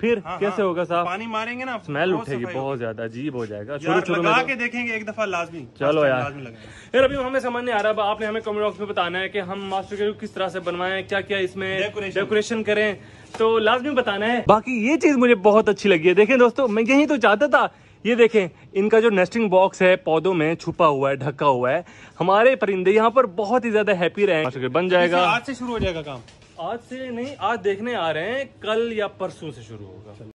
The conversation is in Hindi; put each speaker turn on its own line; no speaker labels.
फिर हाँ, हाँ, कैसे होगा साहब पानी
मारेंगे ना स्मेल उठेगी बहुत
ज्यादा अजीब हो जाएगा शुरू शुरू लगा तो-
के देखेंगे एक दफा लाजमी चलो यार यार अभी हमें समझ नहीं आ रहा आपने हमें कमेंट बॉक्स में बताना है कि हम मास्टर के किस तरह से बनवाएं क्या क्या इसमें डेकोरेशन करें तो लाजमी बताना है बाकी ये चीज मुझे बहुत अच्छी लगी है देखे दोस्तों मैं यही तो चाहता था ये देखें इनका जो नेस्टिंग बॉक्स है पौधों में छुपा हुआ है ढका हुआ है हमारे परिंदे यहाँ पर बहुत ही ज्यादा हैप्पी रहे बन जाएगा आज से शुरू हो जाएगा काम आज से नहीं आज देखने आ रहे हैं कल या
परसों से शुरू होगा